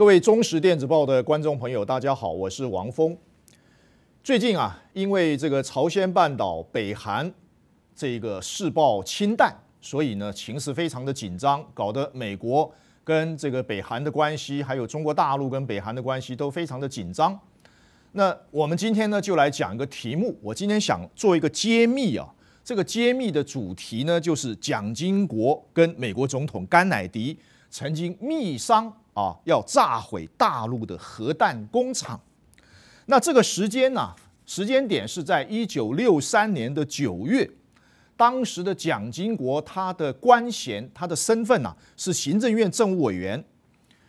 各位中时电子报的观众朋友，大家好，我是王峰。最近啊，因为这个朝鲜半岛北韩这个试爆氢弹，所以呢，情势非常的紧张，搞得美国跟这个北韩的关系，还有中国大陆跟北韩的关系都非常的紧张。那我们今天呢，就来讲一个题目。我今天想做一个揭秘啊，这个揭秘的主题呢，就是蒋经国跟美国总统甘乃迪曾经密商。啊，要炸毁大陆的核弹工厂，那这个时间呢？时间点是在一九六三年的九月。当时的蒋经国，他的官衔、他的身份呢，是行政院政务委员。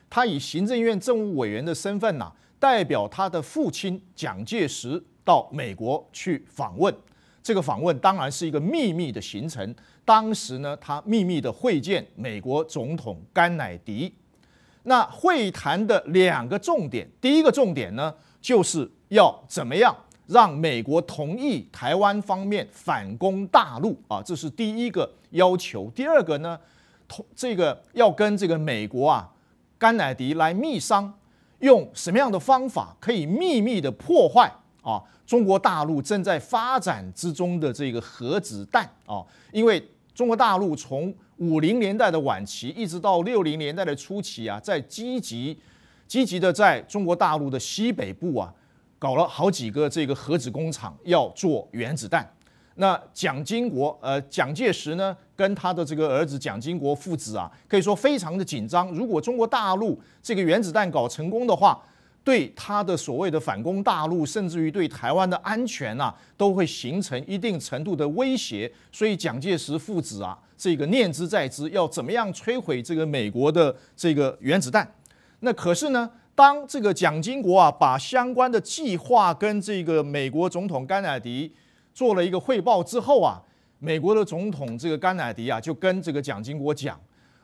他以行政院政务委员的身份呢，代表他的父亲蒋介石到美国去访问。这个访问当然是一个秘密的行程。当时呢，他秘密的会见美国总统甘乃迪。那会谈的两个重点，第一个重点呢，就是要怎么样让美国同意台湾方面反攻大陆啊，这是第一个要求。第二个呢，同这个要跟这个美国啊，甘乃迪来密商，用什么样的方法可以秘密的破坏啊，中国大陆正在发展之中的这个核子弹啊，因为。中国大陆从五零年代的晚期一直到六零年代的初期啊，在积极、积极的在中国大陆的西北部啊，搞了好几个这个核子工厂，要做原子弹。那蒋经国，呃，蒋介石呢，跟他的这个儿子蒋经国父子啊，可以说非常的紧张。如果中国大陆这个原子弹搞成功的话，对他的所谓的反攻大陆，甚至于对台湾的安全呐，都会形成一定程度的威胁。所以蒋介石父子啊，这个念之在之，要怎么样摧毁这个美国的这个原子弹？那可是呢，当这个蒋经国啊把相关的计划跟这个美国总统甘乃迪做了一个汇报之后啊，美国的总统这个甘乃迪啊就跟这个蒋经国讲，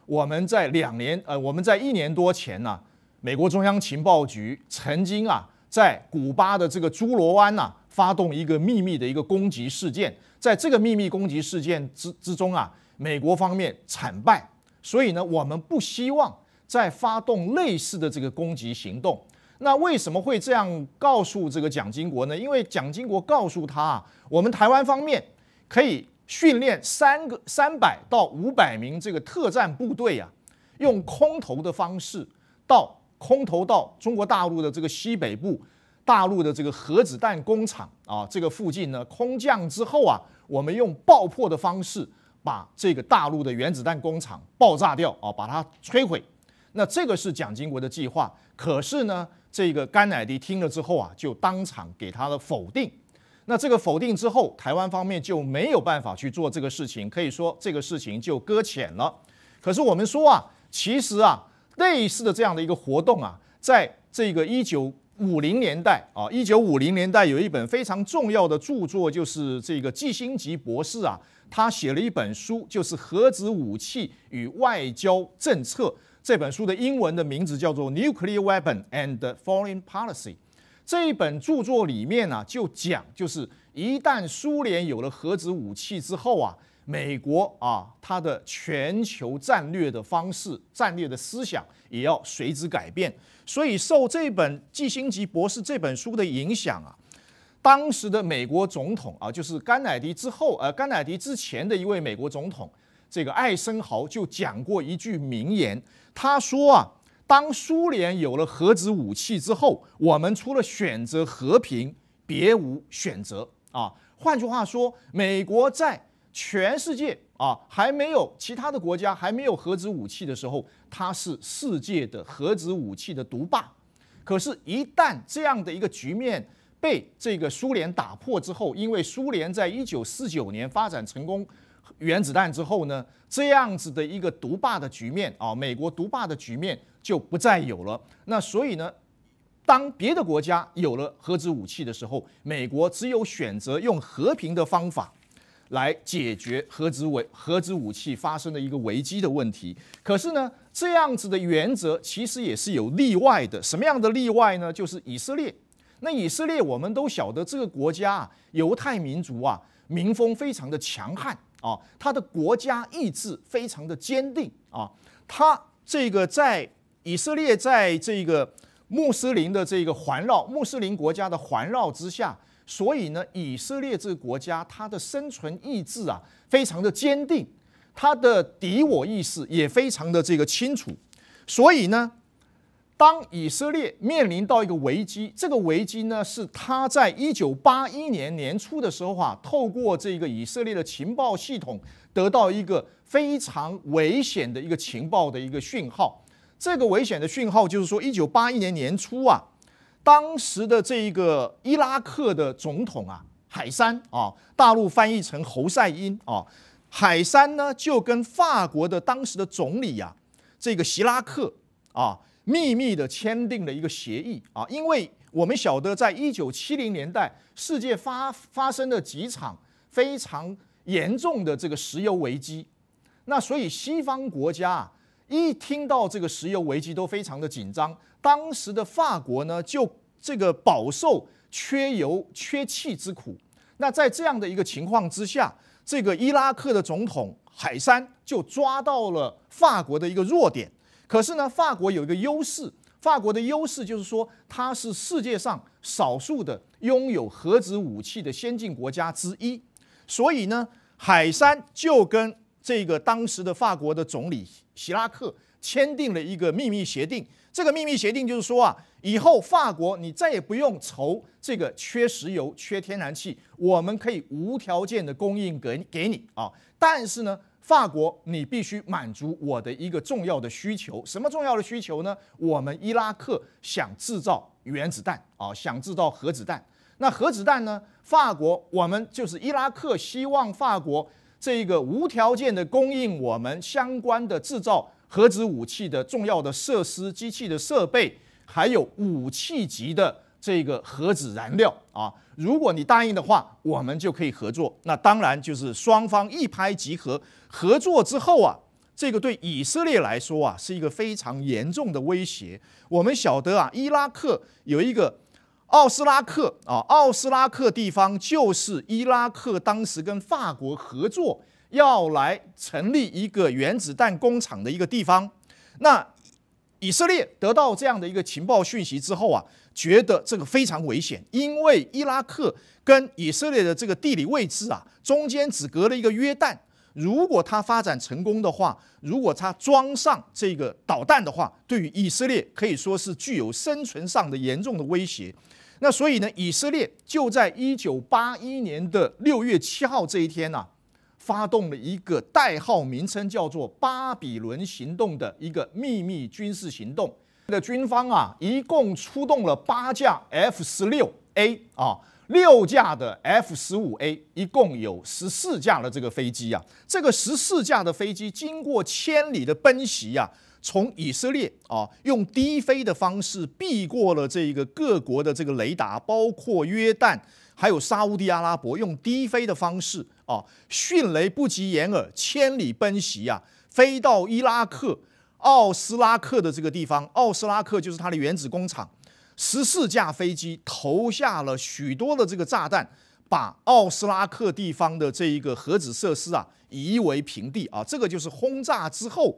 我们在两年呃，我们在一年多前呢。美国中央情报局曾经啊，在古巴的这个侏罗湾呐，发动一个秘密的一个攻击事件。在这个秘密攻击事件之之中啊，美国方面惨败。所以呢，我们不希望再发动类似的这个攻击行动。那为什么会这样告诉这个蒋经国呢？因为蒋经国告诉他，啊，我们台湾方面可以训练三个三百到五百名这个特战部队啊，用空投的方式到。空投到中国大陆的这个西北部大陆的这个核子弹工厂啊，这个附近呢，空降之后啊，我们用爆破的方式把这个大陆的原子弹工厂爆炸掉啊，把它摧毁。那这个是蒋经国的计划，可是呢，这个甘乃迪听了之后啊，就当场给他的否定。那这个否定之后，台湾方面就没有办法去做这个事情，可以说这个事情就搁浅了。可是我们说啊，其实啊。类似的这样的一个活动啊，在这个一九五零年代啊，一九五零年代有一本非常重要的著作，就是这个季辛吉博士啊，他写了一本书，就是《核子武器与外交政策》这本书的英文的名字叫做《Nuclear Weapon and Foreign Policy》。这一本著作里面呢，就讲就是一旦苏联有了核子武器之后啊。美国啊，它的全球战略的方式、战略的思想也要随之改变。所以受这本《季辛吉博士》这本书的影响啊，当时的美国总统啊，就是甘乃迪之后，呃，甘乃迪之前的一位美国总统，这个艾森豪就讲过一句名言，他说啊，当苏联有了核子武器之后，我们除了选择和平，别无选择啊。换句话说，美国在全世界啊，还没有其他的国家还没有核子武器的时候，它是世界的核子武器的独霸。可是，一旦这样的一个局面被这个苏联打破之后，因为苏联在一九四九年发展成功原子弹之后呢，这样子的一个独霸的局面啊，美国独霸的局面就不再有了。那所以呢，当别的国家有了核子武器的时候，美国只有选择用和平的方法。来解决核子维核子武器发生的一个危机的问题。可是呢，这样子的原则其实也是有例外的。什么样的例外呢？就是以色列。那以色列，我们都晓得这个国家啊，犹太民族啊，民风非常的强悍啊，他的国家意志非常的坚定啊。他这个在以色列在这个穆斯林的这个环绕穆斯林国家的环绕之下。所以呢，以色列这个国家，它的生存意志啊，非常的坚定，它的敌我意识也非常的这个清楚。所以呢，当以色列面临到一个危机，这个危机呢，是他在一九八一年年初的时候啊，透过这个以色列的情报系统得到一个非常危险的一个情报的一个讯号。这个危险的讯号就是说，一九八一年年初啊。当时的这一个伊拉克的总统啊，海山啊，大陆翻译成侯赛因啊，海山呢就跟法国的当时的总理呀，这个希拉克啊，秘密的签订了一个协议啊，因为我们晓得，在一九七零年代，世界发发生了几场非常严重的这个石油危机，那所以西方国家。啊。一听到这个石油危机，都非常的紧张。当时的法国呢，就这个饱受缺油缺气之苦。那在这样的一个情况之下，这个伊拉克的总统海山就抓到了法国的一个弱点。可是呢，法国有一个优势，法国的优势就是说它是世界上少数的拥有核子武器的先进国家之一。所以呢，海山就跟。这个当时的法国的总理希拉克签订了一个秘密协定，这个秘密协定就是说啊，以后法国你再也不用愁这个缺石油、缺天然气，我们可以无条件的供应给给你啊。但是呢，法国你必须满足我的一个重要的需求，什么重要的需求呢？我们伊拉克想制造原子弹啊，想制造核子弹。那核子弹呢？法国，我们就是伊拉克希望法国。这一个无条件的供应我们相关的制造核子武器的重要的设施、机器的设备，还有武器级的这个核子燃料啊，如果你答应的话，我们就可以合作。那当然就是双方一拍即合，合作之后啊，这个对以色列来说啊是一个非常严重的威胁。我们晓得啊，伊拉克有一个。奥斯拉克啊，奥斯拉克地方就是伊拉克当时跟法国合作要来成立一个原子弹工厂的一个地方。那以色列得到这样的一个情报讯息之后啊，觉得这个非常危险，因为伊拉克跟以色列的这个地理位置啊，中间只隔了一个约旦。如果它发展成功的话，如果它装上这个导弹的话，对于以色列可以说是具有生存上的严重的威胁。那所以呢，以色列就在一九八一年的六月七号这一天呢，发动了一个代号名称叫做“巴比伦行动”的一个秘密军事行动。的军方啊，一共出动了八架 F 十六 A 啊。六架的 F 十五 A 一共有十四架的这个飞机呀，这个十四架的飞机经过千里的奔袭呀，从以色列啊用低飞的方式避过了这个各国的这个雷达，包括约旦还有沙地阿拉伯，用低飞的方式啊，迅雷不及掩耳，千里奔袭呀，飞到伊拉克奥斯拉克的这个地方，奥斯拉克就是它的原子工厂。十四架飞机投下了许多的这个炸弹，把奥斯拉克地方的这一个核子设施啊夷为平地啊，这个就是轰炸之后，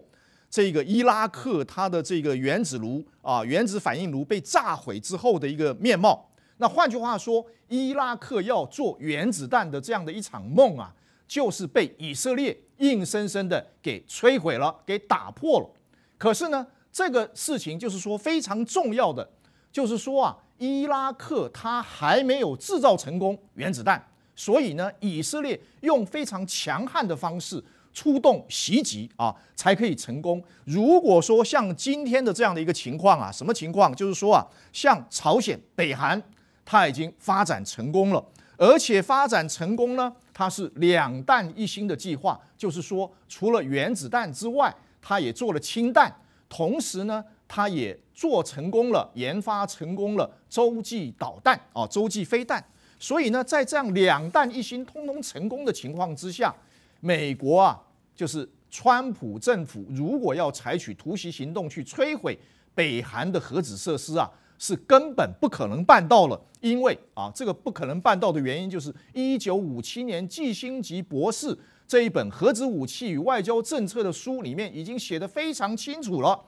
这个伊拉克它的这个原子炉啊原子反应炉被炸毁之后的一个面貌。那换句话说，伊拉克要做原子弹的这样的一场梦啊，就是被以色列硬生生的给摧毁了，给打破了。可是呢，这个事情就是说非常重要的。就是说啊，伊拉克它还没有制造成功原子弹，所以呢，以色列用非常强悍的方式出动袭击啊，才可以成功。如果说像今天的这样的一个情况啊，什么情况？就是说啊，像朝鲜北韩，它已经发展成功了，而且发展成功呢，它是两弹一星的计划，就是说除了原子弹之外，它也做了氢弹，同时呢。他也做成功了，研发成功了洲际导弹啊，洲际飞弹。所以呢，在这样两弹一星通通成功的情况之下，美国啊，就是川普政府如果要采取突袭行动去摧毁北韩的核子设施啊，是根本不可能办到了。因为啊，这个不可能办到的原因就是一九五七年季星级博士这一本《核子武器与外交政策》的书里面已经写得非常清楚了。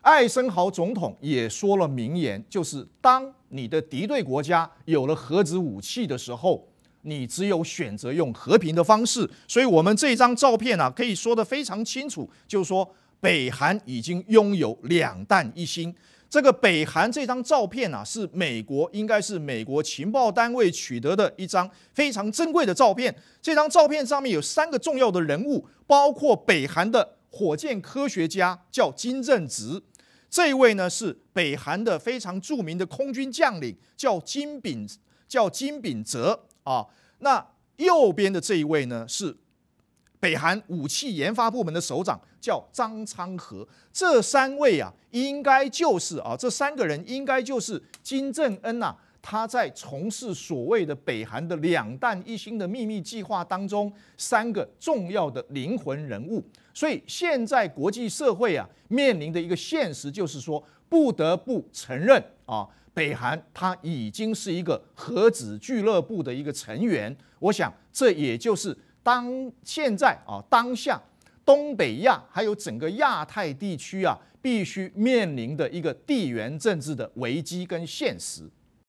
艾森豪总统也说了名言，就是当你的敌对国家有了核子武器的时候，你只有选择用和平的方式。所以，我们这张照片呢，可以说得非常清楚，就是说北韩已经拥有两弹一星。这个北韩这张照片啊，是美国，应该是美国情报单位取得的一张非常珍贵的照片。这张照片上面有三个重要的人物，包括北韩的火箭科学家，叫金正直，这位呢是北韩的非常著名的空军将领，叫金炳，叫金炳哲啊。那右边的这一位呢是北韩武器研发部门的首长，叫张昌和。这三位啊，应该就是啊，这三个人应该就是金正恩呐。他在从事所谓的北韩的两弹一星的秘密计划当中，三个重要的灵魂人物。所以现在国际社会啊，面临的一个现实就是说，不得不承认啊，北韩他已经是一个核子俱乐部的一个成员。我想，这也就是当现在啊当下东北亚还有整个亚太地区啊，必须面临的一个地缘政治的危机跟现实。